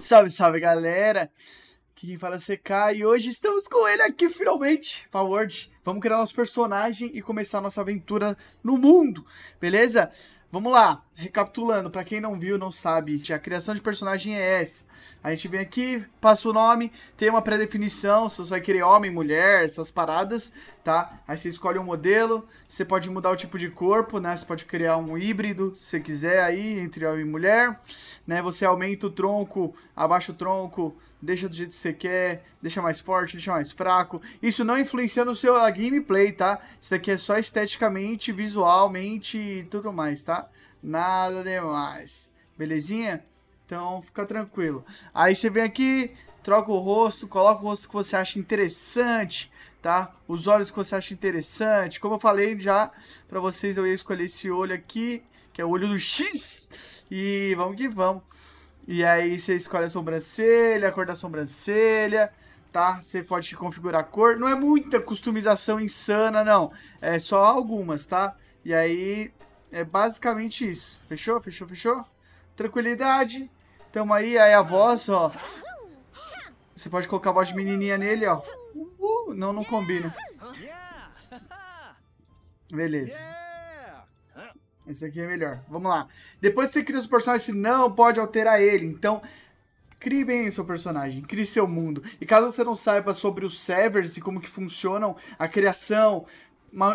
Salve, salve, galera! Aqui quem fala é CK e hoje estamos com ele aqui finalmente, Forward. Vamos criar nosso personagem e começar nossa aventura no mundo, beleza? Vamos lá, recapitulando, para quem não viu, não sabe, a criação de personagem é essa. A gente vem aqui, passa o nome, tem uma pré-definição, se você vai querer homem, mulher, essas paradas, tá? Aí você escolhe um modelo, você pode mudar o tipo de corpo, né? Você pode criar um híbrido, se você quiser aí, entre homem e mulher, né? Você aumenta o tronco, abaixa o tronco, deixa do jeito que você quer, deixa mais forte, deixa mais fraco. Isso não influencia no seu gameplay, tá? Isso aqui é só esteticamente, visualmente e tudo mais, tá? Nada demais. Belezinha? Então fica tranquilo. Aí você vem aqui, troca o rosto, coloca o rosto que você acha interessante, tá? Os olhos que você acha interessante. Como eu falei já para vocês, eu ia escolher esse olho aqui, que é o olho do X. E vamos que vamos. E aí você escolhe a sobrancelha, a cor da sobrancelha, tá? Você pode configurar a cor. Não é muita customização insana, não. É só algumas, tá? E aí é basicamente isso. Fechou? Fechou? Fechou? Tranquilidade. Tamo aí. Aí a voz, ó. Você pode colocar a voz de menininha nele, ó. Uh, não, não combina. Beleza. Esse aqui é melhor. Vamos lá. Depois que você cria os seu personagem, você não pode alterar ele. Então, crie bem seu personagem, crie seu mundo. E caso você não saiba sobre os servers e como que funcionam a criação,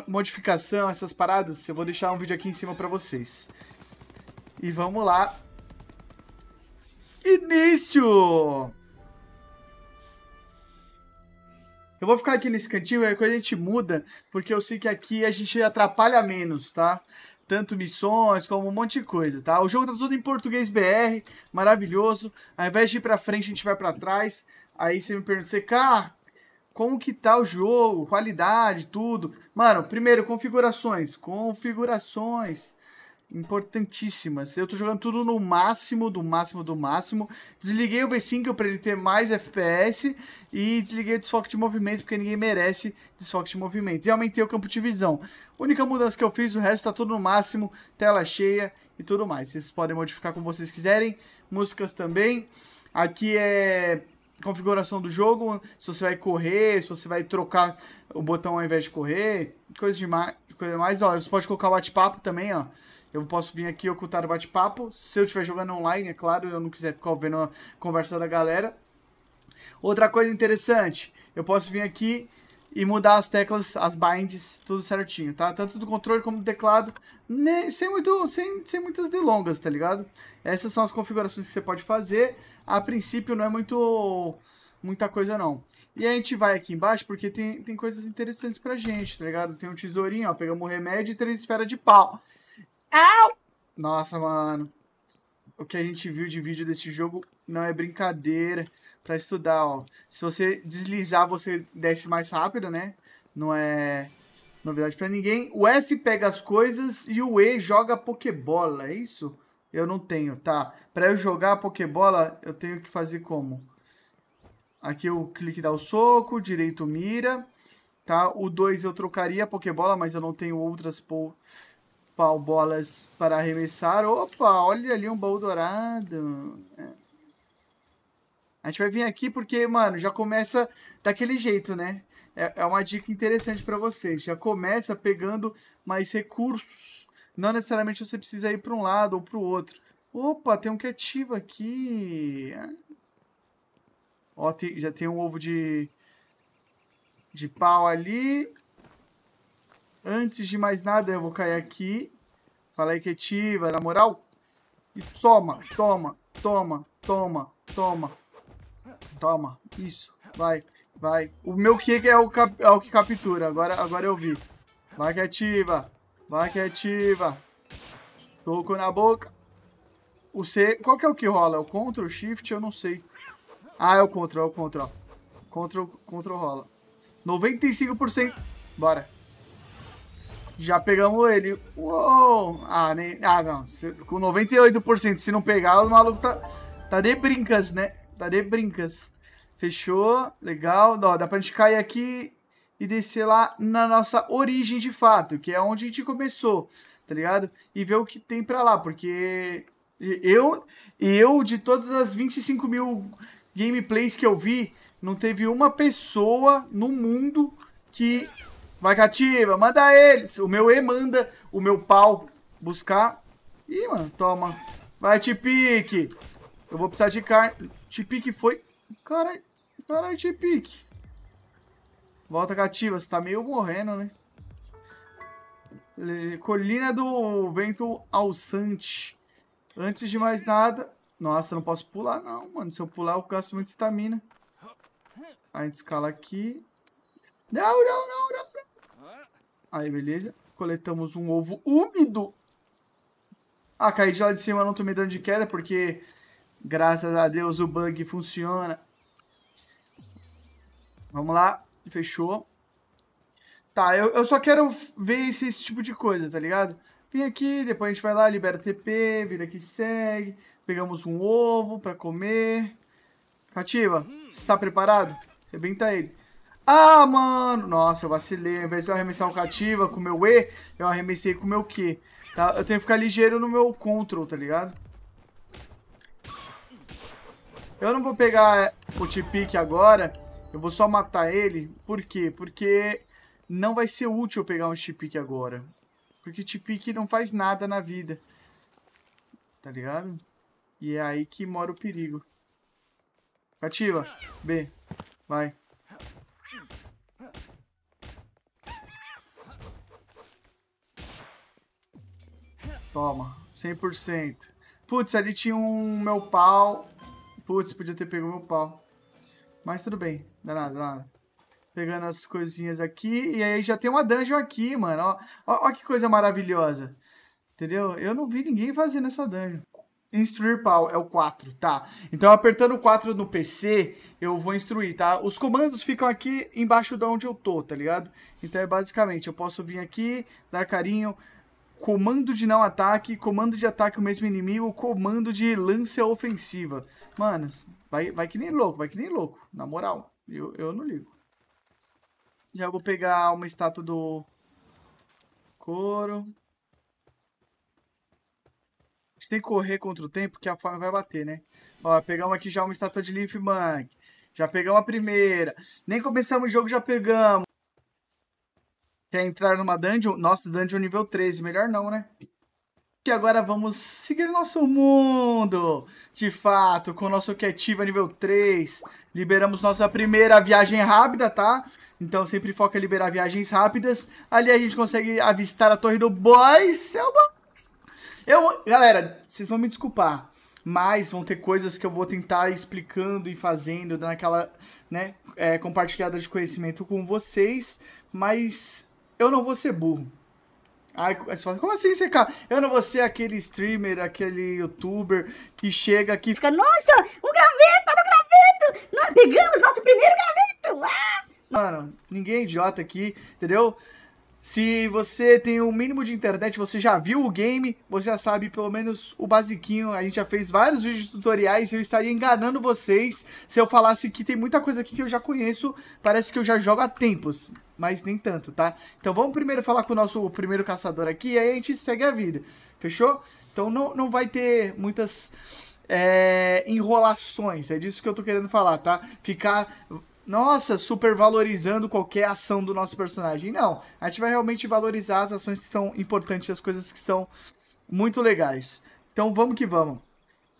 modificação, essas paradas, eu vou deixar um vídeo aqui em cima para vocês. E vamos lá. Início! Eu vou ficar aqui nesse cantinho, aí é a gente muda, porque eu sei que aqui a gente atrapalha menos, tá? tanto missões como um monte de coisa, tá? O jogo tá tudo em português BR, maravilhoso. Ao invés de ir pra frente, a gente vai para trás. Aí você me pergunta, você, cara, como que tá o jogo, qualidade, tudo. Mano, primeiro, configurações. Configurações importantíssimas. Eu tô jogando tudo no máximo, do máximo, do máximo. Desliguei o V5 para ele ter mais FPS e desliguei o desfoque de movimento, porque ninguém merece desfoque de movimento. E aumentei o campo de visão. A única mudança que eu fiz, o resto tá tudo no máximo, tela cheia e tudo mais. Vocês podem modificar como vocês quiserem, músicas também. Aqui é configuração do jogo, se você vai correr, se você vai trocar o botão ao invés de correr, coisa demais. Coisa mais, ó, você pode colocar o bate-papo também, ó. Eu posso vir aqui ocultar o bate-papo. Se eu estiver jogando online, é claro, eu não quiser ficar vendo a conversa da galera. Outra coisa interessante, eu posso vir aqui e mudar as teclas, as binds, tudo certinho, tá? Tanto do controle como do teclado, né? sem, muito, sem, sem muitas delongas, tá ligado? Essas são as configurações que você pode fazer. A princípio não é muito muita coisa não. E a gente vai aqui embaixo porque tem, tem coisas interessantes pra gente, tá ligado? Tem um tesourinho, ó, pegamos um remédio e três esferas de pau. Au! Nossa, mano. O que a gente viu de vídeo desse jogo não é brincadeira para estudar, ó. Se você deslizar, você desce mais rápido, né? Não é novidade para ninguém. O F pega as coisas e o E joga pokebola, é isso? Eu não tenho, tá. Para eu jogar pokebola, eu tenho que fazer como? Aqui o clique dá o soco, direito mira, tá? O 2 eu trocaria a Pokébola, mas eu não tenho outras po pau bolas para arremessar. Opa, olha ali um baú dourado. É. A gente vai vir aqui porque, mano, já começa daquele jeito, né? É, é uma dica interessante para vocês. Já começa pegando mais recursos. Não necessariamente você precisa ir para um lado ou para o outro. Opa, tem um que ativa aqui. Ó, tem, já tem um ovo de, de pau ali. Antes de mais nada, eu vou cair aqui. Falei que ativa, na moral. E toma, toma, toma, toma, toma. Toma, isso, vai, vai. O meu que é o, é o que captura, agora, agora eu vi. Vai que ativa, vai que ativa. Toco na boca. O C, qual que é o que rola? É o Ctrl, Shift? Eu não sei. Ah, é o Ctrl, é o Ctrl. Ctrl, Ctrl rola. 95%. Bora. Já pegamos ele. Uou! Ah, nem... ah não. Se... Com 98%, se não pegar, o maluco tá... Tá de brincas, né? Tá de brincas. Fechou. Legal. Ó, dá pra gente cair aqui e descer lá na nossa origem de fato, que é onde a gente começou, tá ligado? E ver o que tem pra lá, porque... Eu, eu de todas as 25 mil gameplays que eu vi, não teve uma pessoa no mundo que Vai, cativa, manda eles. O meu E manda o meu pau buscar. Ih, mano, toma. Vai, Tipique. Eu vou precisar de carne. Tipique foi... Caralho, caralho, Tipique. Volta, cativa. Você tá meio morrendo, né? Colina do Vento Alçante. Antes de mais nada... Nossa, não posso pular, não, mano. Se eu pular, eu gasto muita estamina. A gente escala aqui. Não, não, não, não. Aí, beleza. Coletamos um ovo úmido. Ah, caí de lá de cima, não tomei dano de queda, porque, graças a Deus, o bug funciona. Vamos lá. Fechou. Tá, eu, eu só quero ver esse, esse tipo de coisa, tá ligado? Vem aqui, depois a gente vai lá, libera TP, vira que segue. Pegamos um ovo pra comer. Cativa, está preparado? Rebenta ele. Ah, mano! Nossa, eu vacilei. Ao invés de eu arremessar o cativa com o meu E, eu arremessei com o meu Q. Tá? Eu tenho que ficar ligeiro no meu control, tá ligado? Eu não vou pegar o T-Pick agora. Eu vou só matar ele. Por quê? Porque não vai ser útil eu pegar um T-Pick agora. Porque T-Pick não faz nada na vida. Tá ligado? E é aí que mora o perigo. Cativa. B. Vai. Toma, 100%. Putz, ali tinha um meu pau. Putz, podia ter pego meu pau. Mas tudo bem, dá nada, dá nada. Pegando as coisinhas aqui. E aí já tem uma dungeon aqui, mano. Ó, ó, ó que coisa maravilhosa. Entendeu? Eu não vi ninguém fazendo essa dungeon. Instruir pau é o 4, tá? Então apertando o 4 no PC, eu vou instruir, tá? Os comandos ficam aqui embaixo de onde eu tô, tá ligado? Então é basicamente, eu posso vir aqui, dar carinho, comando de não ataque, comando de ataque o mesmo inimigo, comando de lança ofensiva. Mano, vai, vai que nem louco, vai que nem louco. Na moral, eu, eu não ligo. Já vou pegar uma estátua do couro. A gente tem que correr contra o tempo, que a forma vai bater, né? Ó, pegamos aqui já uma estátua de Leaf Já pegamos a primeira. Nem começamos o jogo, já pegamos. Quer entrar numa dungeon? Nossa, dungeon nível 13. Melhor não, né? Que agora vamos seguir nosso mundo. De fato, com o nosso Cativa nível 3. Liberamos nossa primeira viagem rápida, tá? Então sempre foca em liberar viagens rápidas. Ali a gente consegue avistar a torre do Boys. É Eu, galera, vocês vão me desculpar. Mas vão ter coisas que eu vou tentar explicando e fazendo, naquela, né, é, compartilhada de conhecimento com vocês. Mas eu não vou ser burro. Aí você fala, como assim você cara? Eu não vou ser aquele streamer, aquele youtuber que chega aqui e fica, nossa, o graveto, olha o graveto! Nós pegamos nosso primeiro graveto! Ah! Mano, ninguém é idiota aqui, entendeu? Se você tem o um mínimo de internet, você já viu o game, você já sabe pelo menos o basiquinho. A gente já fez vários vídeos tutoriais e eu estaria enganando vocês se eu falasse que tem muita coisa aqui que eu já conheço. Parece que eu já jogo há tempos, mas nem tanto, tá? Então vamos primeiro falar com o nosso primeiro caçador aqui e aí a gente segue a vida, fechou? Então não, não vai ter muitas... É, enrolações, é disso que eu tô querendo falar, tá? Ficar nossa, super valorizando qualquer ação do nosso personagem. Não, a gente vai realmente valorizar as ações que são importantes, as coisas que são muito legais. Então vamos que vamos.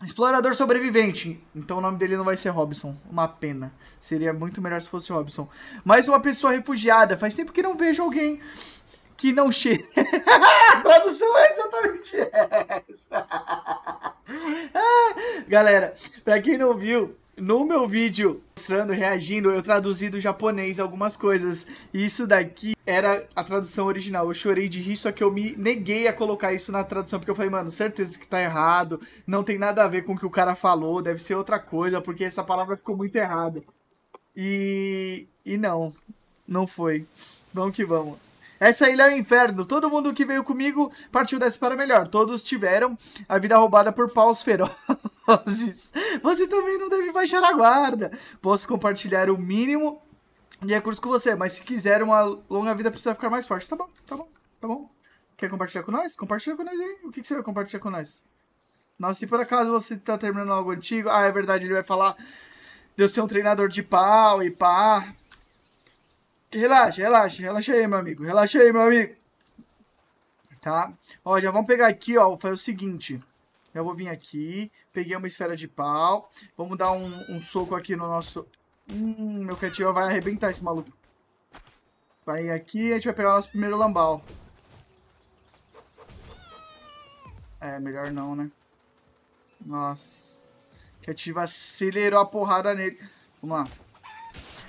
Explorador sobrevivente. Então o nome dele não vai ser Robson. Uma pena. Seria muito melhor se fosse Robson. Mais uma pessoa refugiada. Faz tempo que não vejo alguém que não chega. a tradução é exatamente essa. Ah, galera, pra quem não viu, no meu vídeo mostrando, reagindo, eu traduzi do japonês algumas coisas. E isso daqui era a tradução original. Eu chorei de rir, só que eu me neguei a colocar isso na tradução, porque eu falei, mano, certeza que tá errado, não tem nada a ver com o que o cara falou, deve ser outra coisa, porque essa palavra ficou muito errada. E. E não, não foi. Vamos que vamos. Essa ilha é o inferno. Todo mundo que veio comigo partiu dessa para melhor. Todos tiveram a vida roubada por paus ferozes. doses, você também não deve baixar a guarda. Posso compartilhar o mínimo de recursos com você, mas se quiser uma longa vida, precisa ficar mais forte. Tá bom, tá bom, tá bom. Quer compartilhar com nós? Compartilha com nós aí. O que, que você vai compartilhar com nós? Nossa, se por acaso você tá terminando algo antigo. Ah, é verdade, ele vai falar de eu ser um treinador de pau e pá. Relaxa, relaxa, relaxa aí, meu amigo. Relaxa aí, meu amigo. Tá? Ó, já vamos pegar aqui, ó. Vou fazer o seguinte. Eu vou vir aqui, peguei uma esfera de pau. Vamos dar um, um soco aqui no nosso... Hum, meu cantinho vai arrebentar esse maluco. Vai aqui e a gente vai pegar o nosso primeiro lambal. É, melhor não, né? Nossa. Cativa acelerou a porrada nele. Vamos lá.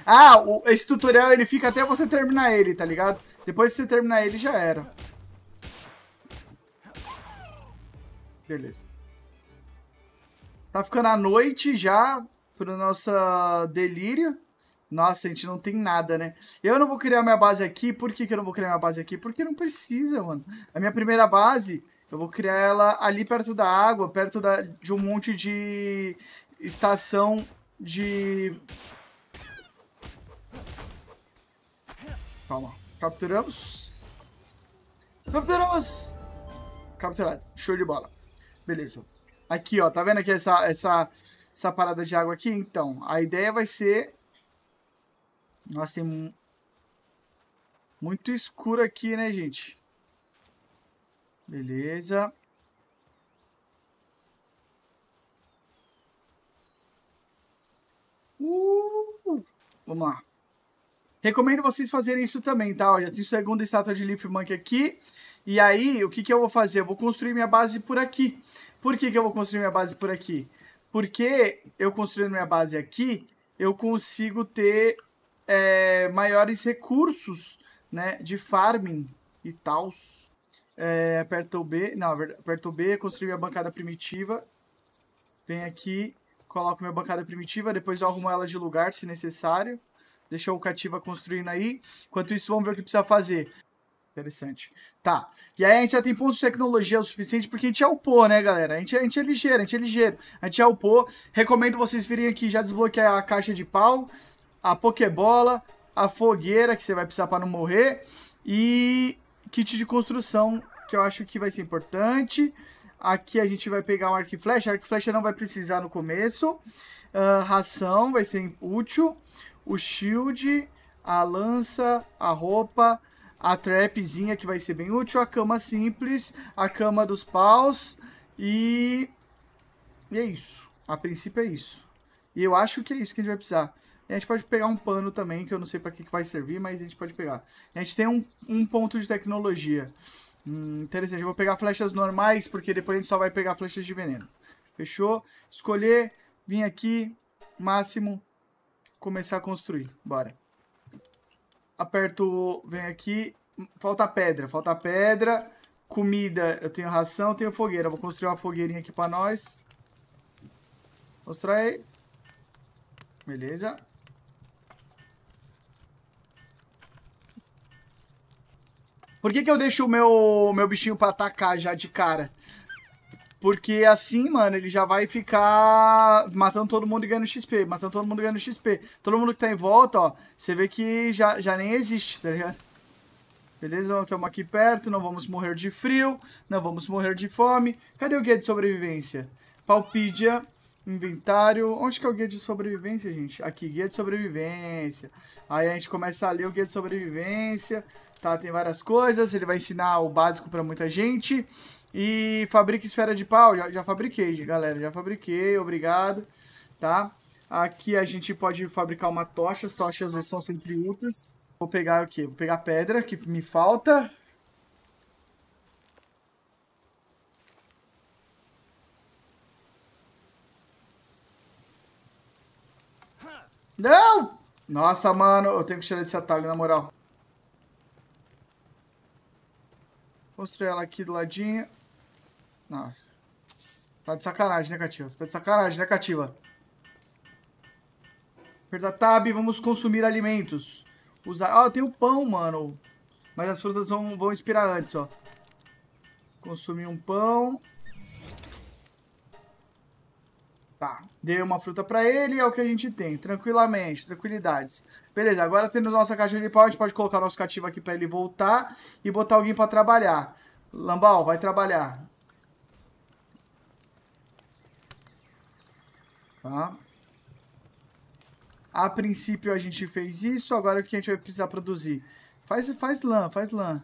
Ah, o, esse tutorial ele fica até você terminar ele, tá ligado? Depois que você terminar ele, já era. Beleza. Tá ficando a noite já pro nosso delírio. Nossa, a gente não tem nada, né? Eu não vou criar minha base aqui. Por que, que eu não vou criar minha base aqui? Porque não precisa, mano. A minha primeira base, eu vou criar ela ali perto da água, perto da, de um monte de estação de... Calma. Capturamos. Capturamos! Capturado. Show de bola. Beleza. Aqui, ó, tá vendo aqui essa, essa, essa parada de água aqui? Então, a ideia vai ser... Nossa, tem muito escuro aqui, né, gente? Beleza. Uh! Vamos lá. Recomendo vocês fazerem isso também, tá? Ó, já tem segunda estátua de Leaf Monkey aqui. E aí, o que, que eu vou fazer? Eu vou construir minha base por aqui. Por que, que eu vou construir minha base por aqui? Porque eu construindo minha base aqui, eu consigo ter é, maiores recursos né, de farming e tal. É, aperta o B, não, aperta o B, construir minha bancada primitiva. Vem aqui, coloco minha bancada primitiva, depois eu arrumo ela de lugar se necessário. Deixa o Cativa construindo aí. Enquanto isso, vamos ver o que precisa fazer. Interessante. Tá. E aí a gente já tem pontos de tecnologia o suficiente porque a gente é upou, né, galera? A gente, é, a gente é ligeiro, a gente é ligeiro. A gente é upou. Recomendo vocês virem aqui já desbloquear a caixa de pau, a pokebola, a fogueira, que você vai precisar para não morrer, e kit de construção, que eu acho que vai ser importante. Aqui a gente vai pegar um arco e flecha. Arco e flecha não vai precisar no começo. Uh, ração vai ser útil. O shield, a lança, a roupa a trapzinha que vai ser bem útil, a cama simples, a cama dos paus e... E é isso. A princípio é isso. E eu acho que é isso que a gente vai precisar. E a gente pode pegar um pano também, que eu não sei para que, que vai servir, mas a gente pode pegar. a gente tem um, um ponto de tecnologia. Hum, interessante, eu vou pegar flechas normais, porque depois a gente só vai pegar flechas de veneno. Fechou? Escolher, vir aqui, máximo, começar a construir. Bora aperto, vem aqui, falta pedra, falta pedra, comida, eu tenho ração, eu tenho fogueira, vou construir uma fogueirinha aqui pra nós. aí Beleza. Por que que eu deixo o meu, meu bichinho pra atacar já de cara? Porque assim, mano, ele já vai ficar matando todo mundo e ganhando XP, matando todo mundo e ganhando XP. Todo mundo que tá em volta, ó, você vê que já, já nem existe, tá ligado? Beleza? Então, estamos aqui perto, não vamos morrer de frio, não vamos morrer de fome. Cadê o guia de sobrevivência? Palpídia, inventário. Onde que é o guia de sobrevivência, gente? Aqui, guia de sobrevivência. Aí a gente começa a ler o guia de sobrevivência, tá? Tem várias coisas, ele vai ensinar o básico para muita gente. E fabrica esfera de pau, já, já fabriquei, galera, já fabriquei, obrigado, tá? Aqui a gente pode fabricar uma tocha, as tochas são sempre úteis. Vou pegar o quê? Vou pegar pedra, que me falta. Não! Nossa, mano, eu tenho que tirar esse atalho, na moral. Construir ela aqui do ladinho. Nossa. Tá de sacanagem, né, Cativa? tá de sacanagem, né, Cativa? Apertar tab, vamos consumir alimentos. Usar... Ó, ah, tem o pão, mano. Mas as frutas vão, vão expirar antes, ó. Consumir um pão. Tá. Dei uma fruta para ele, é o que a gente tem. Tranquilamente, tranquilidades. Beleza, agora tendo nossa caixa de pau, a gente pode colocar nosso cativo aqui para ele voltar e botar alguém para trabalhar. Lambal, vai trabalhar. Tá. A princípio a gente fez isso, agora o que a gente vai precisar produzir? Faz, faz lã, faz lã.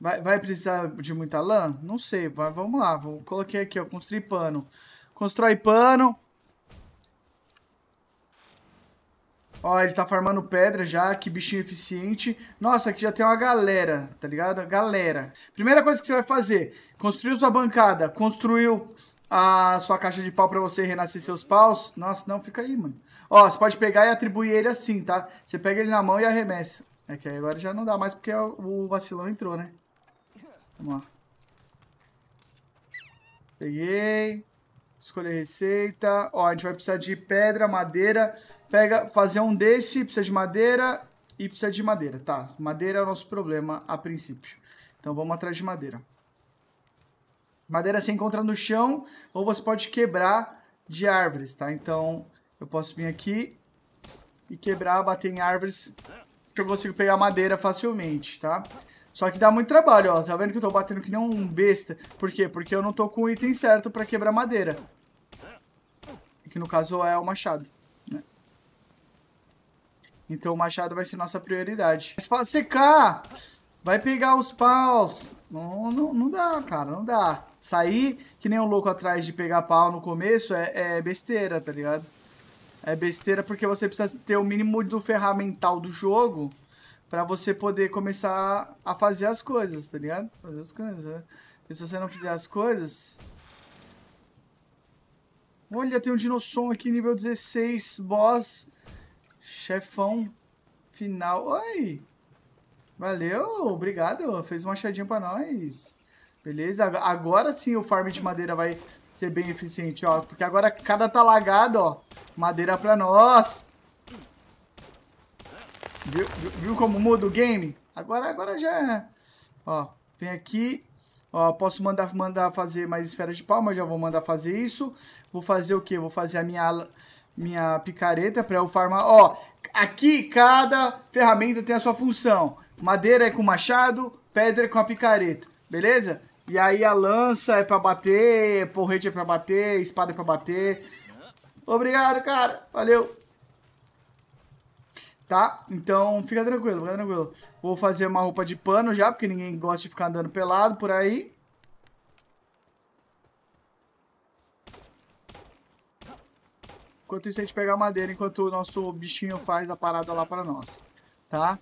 Vai, vai precisar de muita lã? Não sei, vai, vamos lá. Vou, coloquei aqui, ó, construir pano. Constrói pano. Ó, ele tá farmando pedra já, que bichinho eficiente. Nossa, aqui já tem uma galera, tá ligado? Galera. Primeira coisa que você vai fazer, construiu sua bancada, construiu a sua caixa de pau para você renascer seus paus. Nossa, não, fica aí, mano. Ó, você pode pegar e atribuir ele assim, tá? Você pega ele na mão e arremessa. É que agora já não dá mais porque o vacilão entrou, né? Vamos lá. Peguei. Escolher receita. Ó, a gente vai precisar de pedra, madeira. Pega, fazer um desse, precisa de madeira e precisa de madeira. Tá, madeira é o nosso problema a princípio. Então vamos atrás de madeira. Madeira você encontra no chão ou você pode quebrar de árvores, tá? Então eu posso vir aqui e quebrar, bater em árvores que eu consigo pegar madeira facilmente, tá? Tá? Só que dá muito trabalho, ó. Tá vendo que eu tô batendo que nem um besta? Por quê? Porque eu não tô com o item certo pra quebrar madeira. Que no caso é o machado. Né? Então o machado vai ser nossa prioridade. Mas fala secar! Vai pegar os paus. Não, não, não dá, cara. Não dá. Sair que nem um louco atrás de pegar pau no começo é, é besteira, tá ligado? É besteira porque você precisa ter o mínimo do ferramental do jogo para você poder começar a fazer as coisas, tá ligado? Fazer as coisas, né? se você não fizer as coisas... Olha, tem um dinossauro aqui, nível 16, boss, chefão, final. Oi! Valeu, obrigado, fez um achadinho pra nós. Beleza, agora sim o farm de madeira vai ser bem eficiente, ó. Porque agora cada talagado, tá ó, madeira pra nós. Viu, viu como muda o game? Agora, agora já... É. Ó, vem aqui. Ó, posso mandar, mandar fazer mais esferas de palma, já vou mandar fazer isso. Vou fazer o quê? Vou fazer a minha, minha picareta para eu farmar. Ó, aqui cada ferramenta tem a sua função. Madeira é com machado, pedra é com a picareta, beleza? E aí a lança é para bater, porrete é para bater, espada é para bater. Obrigado, cara. Valeu tá? Então fica tranquilo, fica tranquilo. Vou fazer uma roupa de pano já, porque ninguém gosta de ficar andando pelado por aí. Enquanto isso, a gente pega a madeira, enquanto o nosso bichinho faz a parada lá para nós, tá?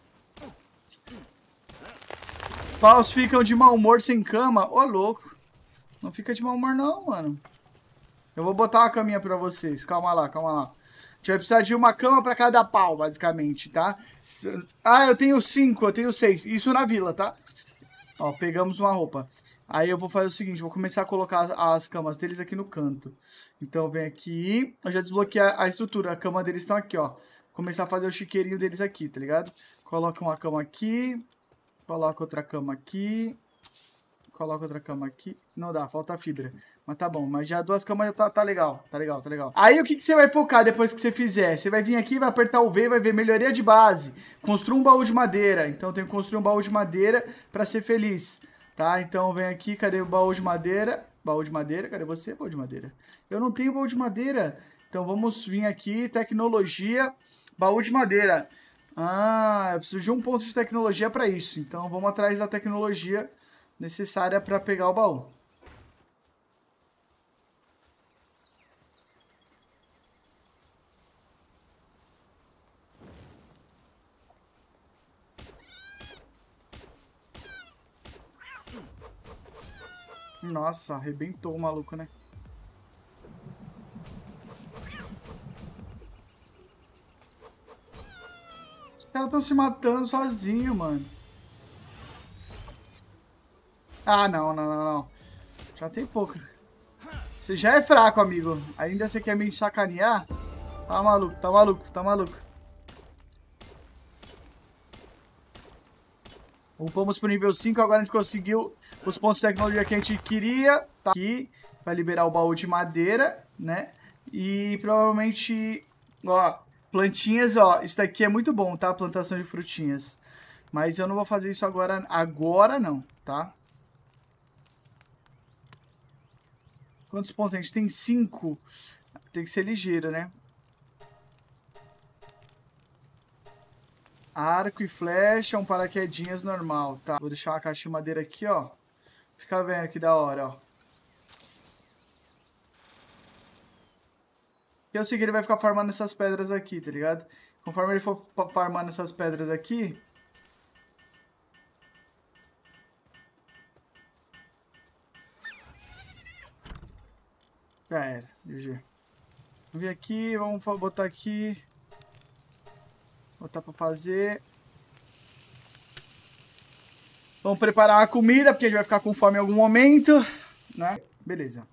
Paus ficam de mau humor sem cama. Ô, oh, louco. Não fica de mau humor não, mano. Eu vou botar uma caminha para vocês. Calma lá, calma lá gente tipo, vai precisar de uma cama para cada pau, basicamente, tá? Ah, eu tenho cinco, eu tenho seis. Isso na vila, tá? Ó, pegamos uma roupa. Aí eu vou fazer o seguinte, vou começar a colocar as camas deles aqui no canto. Então vem aqui, eu já desbloqueei a estrutura, a cama deles estão tá aqui, ó. Começar a fazer o chiqueirinho deles aqui, tá ligado? Coloca uma cama aqui, coloca outra cama aqui, coloca outra cama aqui. Não dá, falta fibra. Mas tá bom, mas já duas camas já tá, tá legal, tá legal, tá legal. Aí o que, que você vai focar depois que você fizer? Você vai vir aqui, vai apertar o V, vai ver melhoria de base. Construa um baú de madeira. Então eu tenho que construir um baú de madeira pra ser feliz. Tá, então vem aqui, cadê o baú de madeira? Baú de madeira, cadê você, baú de madeira? Eu não tenho baú de madeira. Então vamos vir aqui, tecnologia, baú de madeira. Ah, eu preciso de um ponto de tecnologia para isso. Então vamos atrás da tecnologia necessária para pegar o baú. Nossa, arrebentou o maluco, né? Os caras estão se matando sozinho, mano. Ah, não, não, não, não. Já tem pouco. Você já é fraco, amigo. Ainda você quer me sacanear? Tá maluco, tá maluco, tá maluco. Upamos pro nível 5, agora a gente conseguiu os pontos de tecnologia que a gente queria tá aqui. Vai liberar o baú de madeira, né? E provavelmente, ó, plantinhas, ó. Isso daqui é muito bom, tá? Plantação de frutinhas. Mas eu não vou fazer isso agora, agora não, tá? Quantos pontos a gente tem? Cinco. Tem que ser ligeiro, né? Arco e flecha, um paraquedinhas normal, tá? Vou deixar uma caixa de madeira aqui, ó. Fica vendo que da hora, ó. E eu sei que ele vai ficar farmando essas pedras aqui, tá ligado? Conforme ele for farmando essas pedras aqui... Já era, GG. Vamos vir aqui, vamos botar aqui. Botar pra fazer. Vamos preparar a comida, porque a gente vai ficar com fome em algum momento, né? Beleza.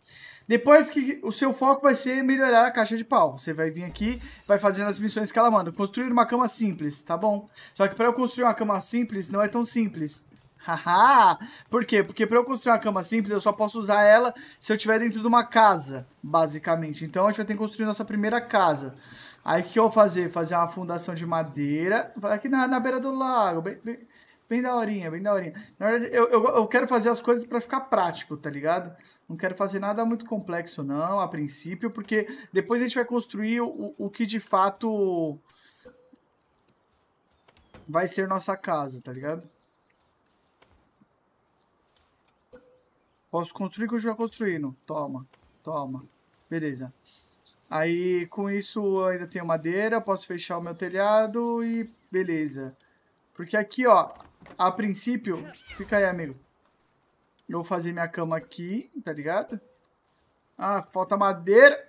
Depois que o seu foco vai ser melhorar a caixa de pau. Você vai vir aqui, vai fazendo as missões que ela manda. Construir uma cama simples, tá bom? Só que para eu construir uma cama simples não é tão simples. Haha! Por quê? Porque para eu construir uma cama simples, eu só posso usar ela se eu estiver dentro de uma casa, basicamente. Então a gente vai ter que construir nossa primeira casa. Aí o que eu vou fazer? Fazer uma fundação de madeira, aqui na, na beira do lago, bem, bem, Bem daorinha, bem daorinha. Na verdade, eu, eu, eu quero fazer as coisas para ficar prático, tá ligado? Não quero fazer nada muito complexo, não, a princípio, porque depois a gente vai construir o, o que de fato vai ser nossa casa, tá ligado? Posso construir o que eu já construindo. Toma, toma. Beleza. Aí, com isso, eu ainda tenho madeira, posso fechar o meu telhado e beleza. Porque aqui, ó, a princípio, fica aí, amigo. Eu vou fazer minha cama aqui, tá ligado? Ah, falta madeira.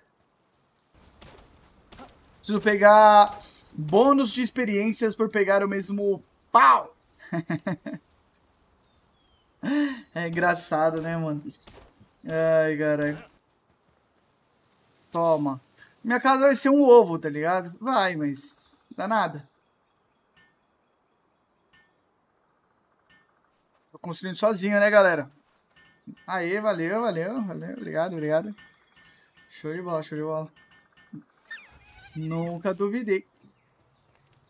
Preciso pegar bônus de experiências por pegar o mesmo pau. é engraçado, né, mano? Ai, caralho. Toma. Minha casa vai ser um ovo, tá ligado? Vai, mas dá nada. construindo sozinho, né, galera? Aí, valeu, valeu, valeu. Obrigado, obrigado. Show de bola, show de bola. Nunca duvidei.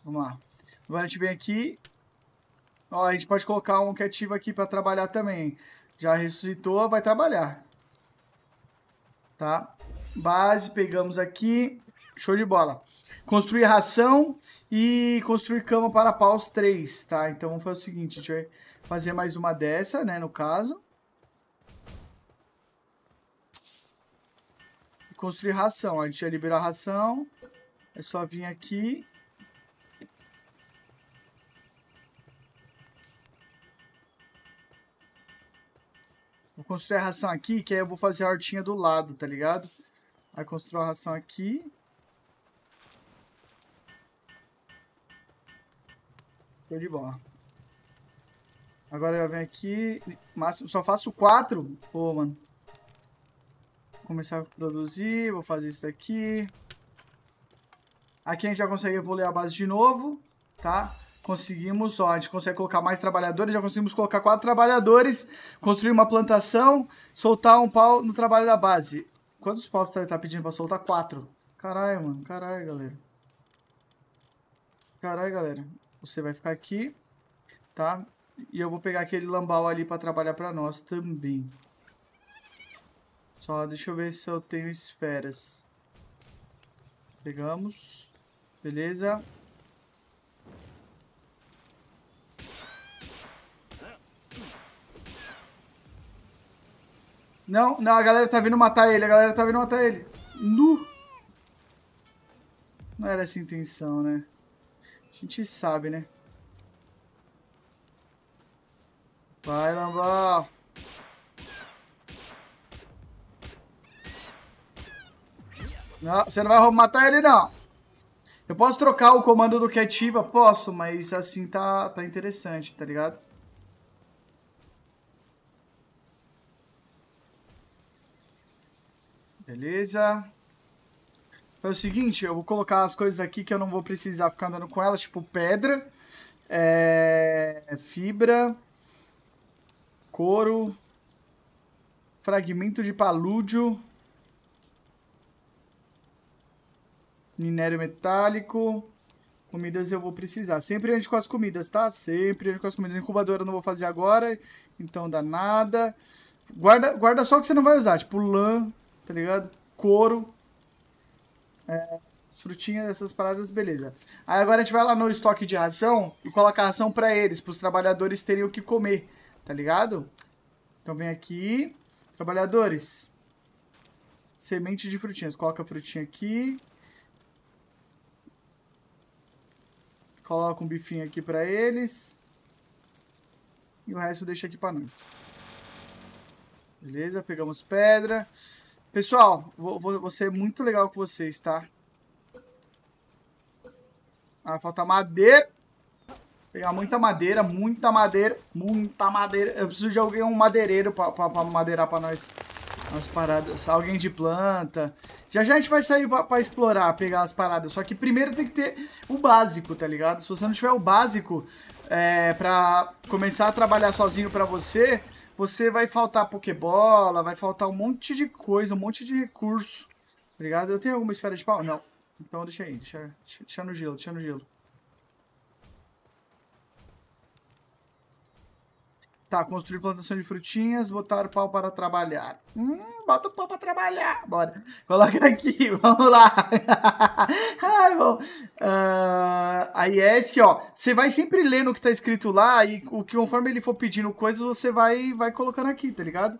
Vamos lá. Agora a gente vem aqui. Ó, a gente pode colocar um que é ativa aqui para trabalhar também. Já ressuscitou, vai trabalhar. Tá? Base, pegamos aqui. Show de bola construir ração e construir cama para paus 3, tá? Então vamos fazer o seguinte, a gente vai fazer mais uma dessa, né, no caso. E construir ração, a gente já liberou a ração, é só vir aqui. Vou construir a ração aqui, que aí eu vou fazer a hortinha do lado, tá ligado? Aí construir a ração aqui. de bola. Agora eu venho aqui. Máximo, só faço quatro. Pô, mano. Vou começar a produzir. Vou fazer isso daqui. Aqui a gente já consegue evoluir a base de novo. Tá? conseguimos, ó, a gente consegue colocar mais trabalhadores, já conseguimos colocar quatro trabalhadores, construir uma plantação, soltar um pau no trabalho da base. Quantos paus você tá pedindo pra soltar? Quatro. Caralho, mano, caralho, galera. Caralho, galera. Você vai ficar aqui, tá? E eu vou pegar aquele lambal ali para trabalhar para nós também. Só deixa eu ver se eu tenho esferas. Pegamos. Beleza. Não, não, a galera tá vindo matar ele, a galera tá vindo matar ele. Nu! Não era essa a intenção, né? A gente sabe, né? Vai, Lambal! Ah, não, você não vai matar ele, não. Eu posso trocar o comando do que Posso, mas assim tá, tá interessante, tá ligado? Beleza. É o seguinte, eu vou colocar as coisas aqui que eu não vou precisar ficar andando com elas, tipo pedra, é, fibra, couro, fragmento de palúdio, minério metálico, comidas eu vou precisar. Sempre ande com as comidas, tá? Sempre ande com as comidas. Incubadora eu não vou fazer agora, então dá nada. Guarda, guarda só o que você não vai usar, tipo lã, tá ligado? Couro, é, as frutinhas, essas paradas, beleza. Aí agora a gente vai lá no estoque de ração e coloca a ração pra eles, pros trabalhadores terem o que comer, tá ligado? Então vem aqui, trabalhadores, semente de frutinhas. Coloca a frutinha aqui. Coloca um bifinho aqui pra eles. E o resto deixa aqui pra nós. Beleza, pegamos pedra. Pessoal, vou, vou, vou ser muito legal com vocês, tá? Ah, falta madeira. Vou pegar muita madeira, muita madeira, muita madeira. Eu preciso de alguém, um madeireiro pra, pra, pra madeirar pra nós. As paradas, alguém de planta. Já já a gente vai sair pra, pra, explorar, pegar as paradas. Só que primeiro tem que ter o básico, tá ligado? Se você não tiver o básico é, pra começar a trabalhar sozinho pra você, você vai faltar Pokébola, vai faltar um monte de coisa, um monte de recurso. Obrigado. Eu tenho alguma esfera de pau? Não. Então deixa aí, deixa, deixa no gelo, deixa no gelo. Tá, construir plantação de frutinhas, botar o pau para trabalhar. Hum, bota o pau para trabalhar. Bora. Coloca aqui, vamos lá. Ai, bom. Uh, aí é esse, ó. Você vai sempre lendo o que tá escrito lá e o que conforme ele for pedindo coisas, você vai, vai colocando aqui, tá ligado?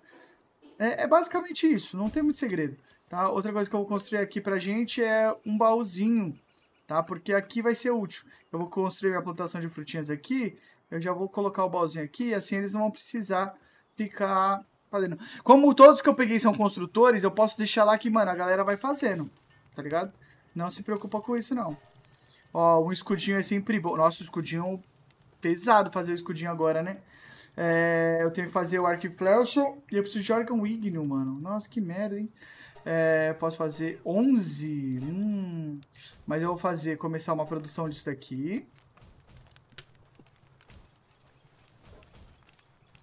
É, é basicamente isso, não tem muito segredo. Tá? Outra coisa que eu vou construir aqui pra gente é um baúzinho tá? Porque aqui vai ser útil. Eu vou construir a plantação de frutinhas aqui eu já vou colocar o bolzinho aqui, assim eles não vão precisar ficar fazendo. Como todos que eu peguei são construtores, eu posso deixar lá que, mano, a galera vai fazendo, tá ligado? Não se preocupa com isso, não. Ó, um escudinho é sempre bom. Nossa, o escudinho pesado fazer o escudinho agora, né? É, eu tenho que fazer o arco e flecha e eu preciso de órgão ígneo, mano. Nossa, que merda, hein? É, posso fazer 11. Hum, mas eu vou fazer, começar uma produção disso daqui.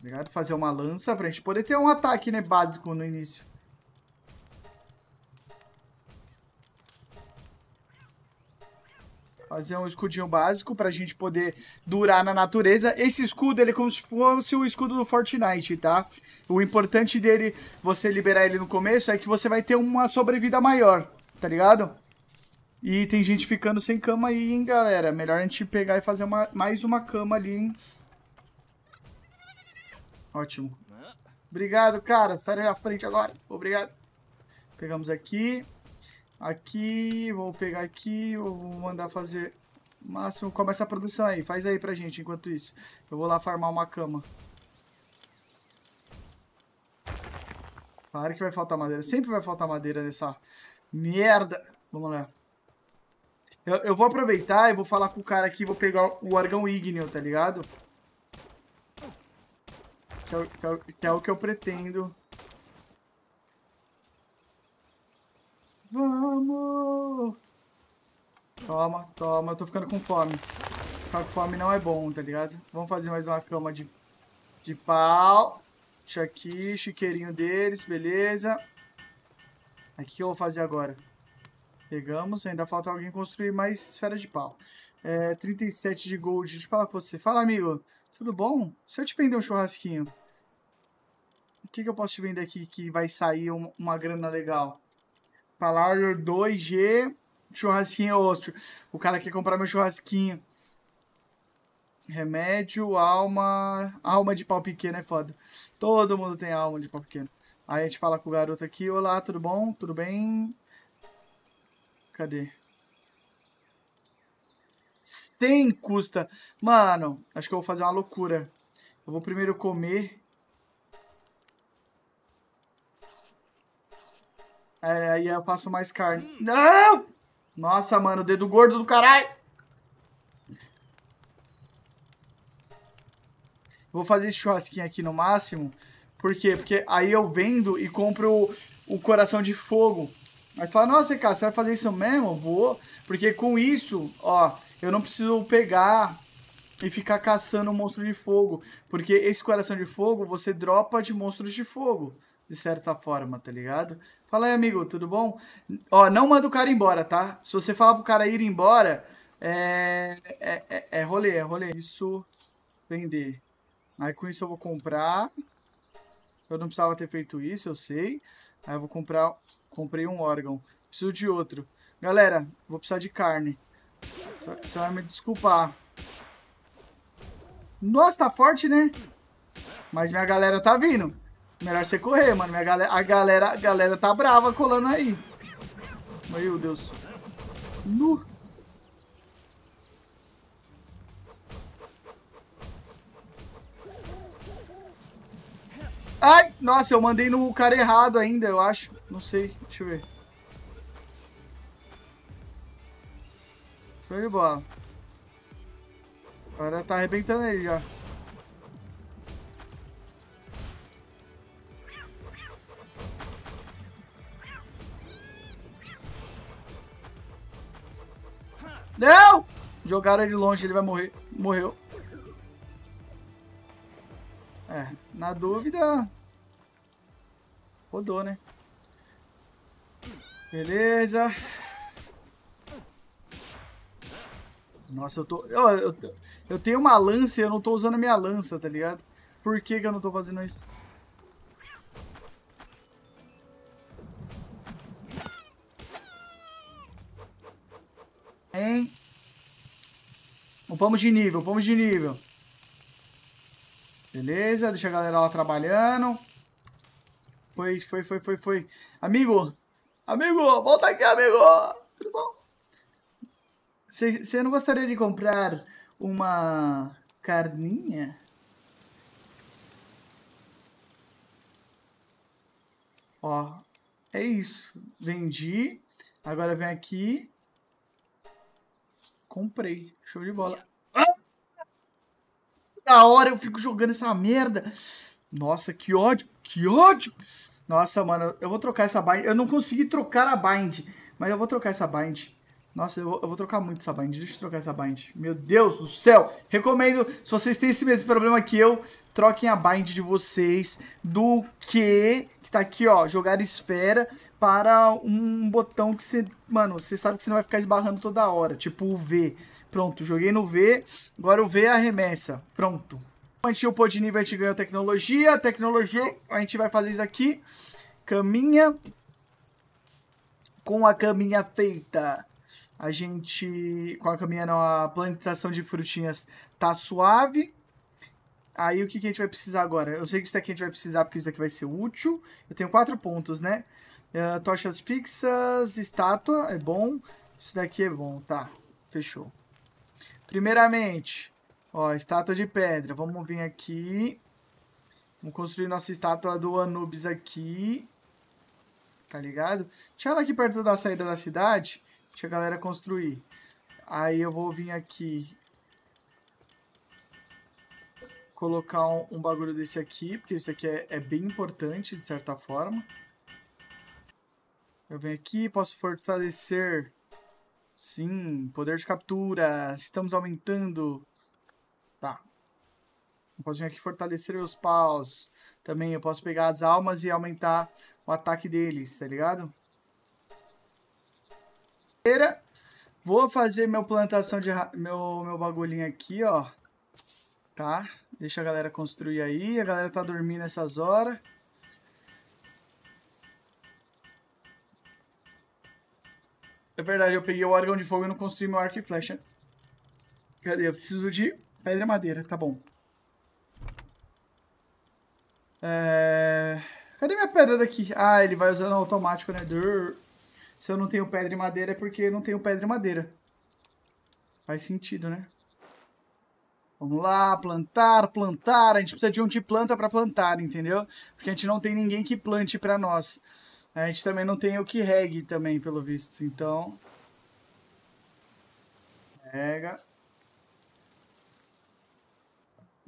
Tá ligado Fazer uma lança pra gente poder ter um ataque, né, básico no início. Fazer um escudinho básico pra gente poder durar na natureza. Esse escudo, ele é como se fosse o escudo do Fortnite, tá? O importante dele, você liberar ele no começo, é que você vai ter uma sobrevida maior, tá ligado? E tem gente ficando sem cama aí, hein, galera? Melhor a gente pegar e fazer uma, mais uma cama ali, hein? Ótimo. Né? Obrigado, cara. Sai da minha frente agora. Obrigado. Pegamos aqui. Aqui. Vou pegar aqui. Vou mandar fazer máximo. Começa a produção aí. Faz aí pra gente enquanto isso. Eu vou lá farmar uma cama. Claro que vai faltar madeira. Sempre vai faltar madeira nessa merda. Vamos lá. Eu, eu vou aproveitar e vou falar com o cara aqui. Vou pegar o órgão ígneo, tá ligado? Que é, o, que, é o, que é o que eu pretendo. Vamos! Toma, toma. Eu tô ficando com fome. Ficar com fome não é bom, tá ligado? Vamos fazer mais uma cama de, de pau. Deixa aqui, chiqueirinho deles, beleza. Aqui que eu vou fazer agora? Pegamos, ainda falta alguém construir mais esferas de pau. É, 37 de gold. Deixa eu falar com você. Fala, amigo. Tudo bom? Se eu te vender um churrasquinho, o que, que eu posso te vender aqui que vai sair uma, uma grana legal? Palavra 2G, churrasquinho é ostro. O cara quer comprar meu churrasquinho. Remédio, alma. Alma de pau pequeno é foda. Todo mundo tem alma de pau pequeno. Aí a gente fala com o garoto aqui. Olá, tudo bom? Tudo bem? Cadê? 100 custa. Mano, acho que eu vou fazer uma loucura. Eu vou primeiro comer. É, aí eu faço mais carne. Hum. Não! Nossa, mano, dedo gordo do caralho! Vou fazer esse churrasquinho aqui no máximo. Por quê? Porque aí eu vendo e compro o, o coração de fogo. Mas fala, nossa, cara, você vai fazer isso mesmo? Vou. Porque com isso, ó, eu não preciso pegar e ficar caçando um monstro de fogo. Porque esse coração de fogo, você dropa de monstros de fogo. De certa forma, tá ligado? Fala aí, amigo, tudo bom? Ó, não manda o cara embora, tá? Se você falar pro cara ir embora, é... É, é, é rolê, é rolê. Isso, vender. Aí com isso eu vou comprar. Eu não precisava ter feito isso, eu sei. Aí eu vou comprar... Comprei um órgão. Preciso de outro. Galera, vou precisar de carne. Você vai me desculpar. Nossa, tá forte, né? Mas minha galera tá vindo. Melhor você correr, mano. Minha galera, a, galera, a galera tá brava colando aí. Meu Deus. Nu. Ai, nossa, eu mandei no cara errado ainda, eu acho. Não sei, deixa eu ver. Show de bola. Agora tá arrebentando ele já. Não! Jogaram ele longe, ele vai morrer. Morreu. É, na dúvida... Rodou, né? Beleza. Nossa, eu tô. Eu, eu, eu tenho uma lança e eu não tô usando a minha lança, tá ligado? Por que, que eu não tô fazendo isso? Hein? Upamos de nível, upamos de nível. Beleza, deixa a galera lá trabalhando. Foi, foi, foi, foi, foi. Amigo! Amigo! Volta aqui, amigo! Tudo bom? Você não gostaria de comprar uma carninha? Ó, é isso. Vendi. Agora vem aqui. Comprei. Show de bola. Ah! Da hora eu fico jogando essa merda. Nossa, que ódio. Que ódio. Nossa, mano, eu vou trocar essa bind. Eu não consegui trocar a bind, mas eu vou trocar essa bind. Nossa, eu, eu vou trocar muito essa bind. Deixa eu trocar essa bind. Meu Deus do céu! Recomendo, se vocês têm esse mesmo problema que eu, troquem a bind de vocês do que que tá aqui, ó, jogar esfera para um botão que você, mano, você sabe que você não vai ficar esbarrando toda hora, tipo o V. Pronto, joguei no V, agora o V é arremessa, pronto. A gente upou de nível, a gente ganhou tecnologia, tecnologia, a gente vai fazer isso aqui, caminha, com a caminha feita a gente com a caminhada a plantação de frutinhas tá suave. Aí o que, que a gente vai precisar agora? Eu sei que isso daqui a gente vai precisar porque isso daqui vai ser útil. Eu tenho quatro pontos, né? Uh, tochas fixas, estátua, é bom. Isso daqui é bom, tá. Fechou. Primeiramente, ó, estátua de pedra. Vamos vir aqui. Vamos construir nossa estátua do Anubis aqui. Tá ligado? Tinha ela aqui perto da saída da cidade. Deixa a galera construir. Aí eu vou vir aqui. Colocar um, um bagulho desse aqui, porque isso aqui é, é bem importante, de certa forma. Eu venho aqui, posso fortalecer. Sim, poder de captura. Estamos aumentando. Tá. Eu posso vir aqui fortalecer os paus. Também eu posso pegar as almas e aumentar o ataque deles, tá ligado? madeira. Vou fazer meu plantação de meu, meu bagulhinho aqui, ó. Tá? Deixa a galera construir aí. A galera tá dormindo essas horas. É verdade, eu peguei o órgão de fogo e não construí meu arco e flecha. Cadê? Eu preciso de pedra e madeira, tá bom. É... Cadê minha pedra daqui? Ah, ele vai usando automático, né? Durr. Se eu não tenho pedra e madeira é porque não tenho pedra e madeira. Faz sentido, né? Vamos lá, plantar, plantar. A gente precisa de um de planta para plantar, entendeu? Porque a gente não tem ninguém que plante para nós. A gente também não tem o que regue também, pelo visto. Então... Pega...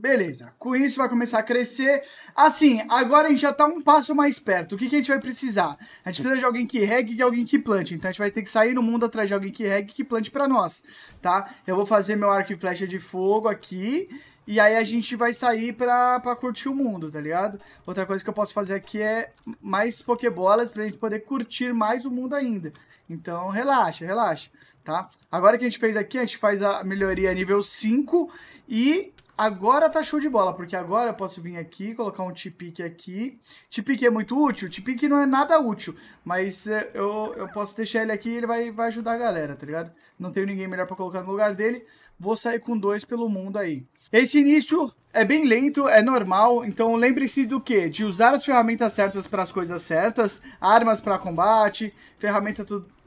Beleza, com isso vai começar a crescer. Assim, agora a gente já tá um passo mais perto. O que, que a gente vai precisar? A gente precisa de alguém que regue e de alguém que plante. Então a gente vai ter que sair no mundo atrás de alguém que regue e que plante para nós, tá? Eu vou fazer meu arco e flecha de fogo aqui. E aí a gente vai sair pra, pra curtir o mundo, tá ligado? Outra coisa que eu posso fazer aqui é mais pokebolas pra gente poder curtir mais o mundo ainda. Então, relaxa, relaxa, tá? Agora que a gente fez aqui, a gente faz a melhoria nível 5 e Agora tá show de bola, porque agora eu posso vir aqui, colocar um tipique aqui. Tipique é muito útil? Tipique não é nada útil, mas é, eu, eu posso deixar ele aqui e ele vai, vai ajudar a galera, tá ligado? Não tenho ninguém melhor pra colocar no lugar dele. Vou sair com dois pelo mundo aí. Esse início é bem lento, é normal, então lembre-se do que? De usar as ferramentas certas para as coisas certas, armas para combate, ferramenta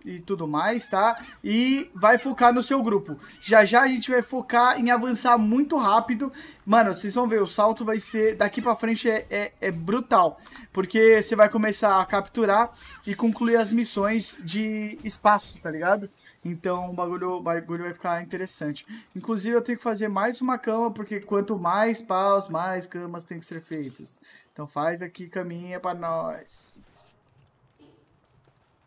e tudo mais, tá? E vai focar no seu grupo. Já já a gente vai focar em avançar muito rápido. Mano, vocês vão ver, o salto vai ser... Daqui pra frente é, é, é brutal. Porque você vai começar a capturar e concluir as missões de espaço, tá ligado? Então o bagulho, o bagulho vai ficar interessante. Inclusive eu tenho que fazer mais uma cama, porque quanto mais paus, mais camas tem que ser feitas. Então faz aqui caminha pra nós.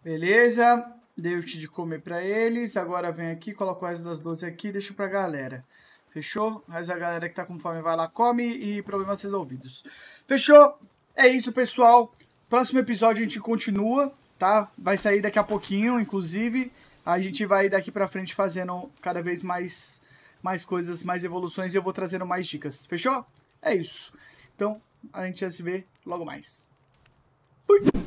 Beleza? Deu-te de comer para eles. Agora vem aqui, coloco o resto das 12 aqui e deixo pra galera. Fechou? Mas a galera que tá com fome vai lá, come e problemas resolvidos. Fechou? É isso, pessoal. Próximo episódio a gente continua, tá? Vai sair daqui a pouquinho, inclusive. A gente vai daqui pra frente fazendo cada vez mais, mais coisas, mais evoluções e eu vou trazendo mais dicas. Fechou? É isso. Então, a gente já se vê logo mais. Fui!